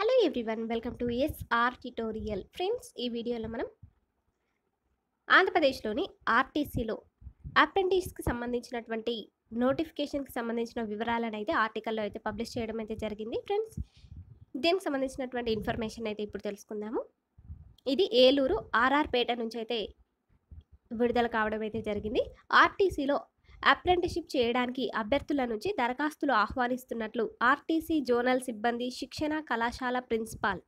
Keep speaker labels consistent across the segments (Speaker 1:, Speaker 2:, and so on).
Speaker 1: hello everyone welcome to SR tutorial friends ఈ వీడియోలో మనం ఆంధ్రప్రదేశ్లోని ఆర్టీసీలో అప్రెంటిస్కి సంబంధించినటువంటి నోటిఫికేషన్కి సంబంధించిన వివరాలను అయితే ఆర్టికల్లో అయితే పబ్లిష్ చేయడం అయితే జరిగింది ఫ్రెండ్స్ దీనికి సంబంధించినటువంటి ఇన్ఫర్మేషన్ అయితే ఇప్పుడు తెలుసుకుందాము ఇది ఏలూరు ఆర్ఆర్పేట నుంచి అయితే విడుదల కావడం అయితే జరిగింది ఆర్టీసీలో అప్రెంటిషిప్ చేయడానికి అభ్యర్థుల నుంచి దరఖాస్తులు ఆహ్వానిస్తున్నట్లు ఆర్టీసీ జోనల్ సిబ్బంది శిక్షణ కళాశాల ప్రిన్సిపాల్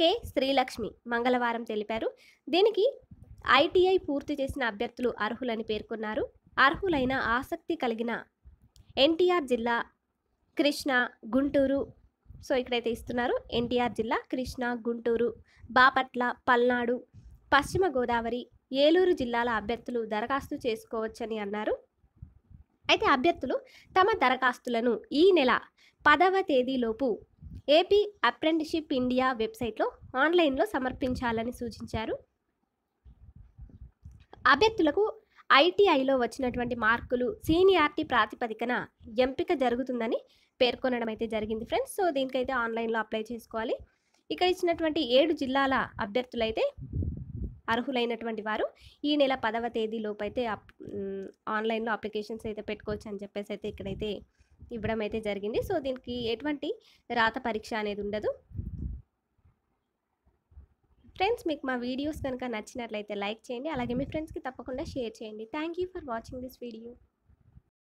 Speaker 1: కె శ్రీలక్ష్మి మంగళవారం తెలిపారు దీనికి ఐటీఐ పూర్తి చేసిన అభ్యర్థులు అర్హులని పేర్కొన్నారు అర్హులైన ఆసక్తి కలిగిన ఎన్టీఆర్ జిల్లా కృష్ణ గుంటూరు సో ఇక్కడైతే ఇస్తున్నారు ఎన్టీఆర్ జిల్లా కృష్ణ గుంటూరు బాపట్ల పల్నాడు పశ్చిమ గోదావరి ఏలూరు జిల్లాల అభ్యర్థులు దరఖాస్తు చేసుకోవచ్చని అన్నారు అయితే అభ్యర్థులు తమ దరఖాస్తులను ఈ నెల పదవ తేదీలోపు ఏపీ అప్రెంటిషిప్ ఇండియా వెబ్సైట్లో ఆన్లైన్లో సమర్పించాలని సూచించారు అభ్యర్థులకు ఐటీఐలో వచ్చినటువంటి మార్కులు సీనియార్టీ ప్రాతిపదికన ఎంపిక జరుగుతుందని పేర్కొనడం అయితే జరిగింది ఫ్రెండ్స్ సో దీనికైతే ఆన్లైన్లో అప్లై చేసుకోవాలి ఇక్కడ ఇచ్చినటువంటి ఏడు జిల్లాల అభ్యర్థులైతే అర్హులైనటువంటి వారు ఈ నెల పదవ తేదీ లోపైతే ఆన్లైన్లో అప్లికేషన్స్ అయితే పెట్టుకోవచ్చు అని చెప్పేసి అయితే ఇక్కడైతే ఇవ్వడం అయితే జరిగింది సో దీనికి ఎటువంటి రాత పరీక్ష అనేది ఉండదు ఫ్రెండ్స్ మీకు మా వీడియోస్ కనుక నచ్చినట్లయితే లైక్ చేయండి అలాగే మీ ఫ్రెండ్స్కి తప్పకుండా షేర్ చేయండి thank you for watching this video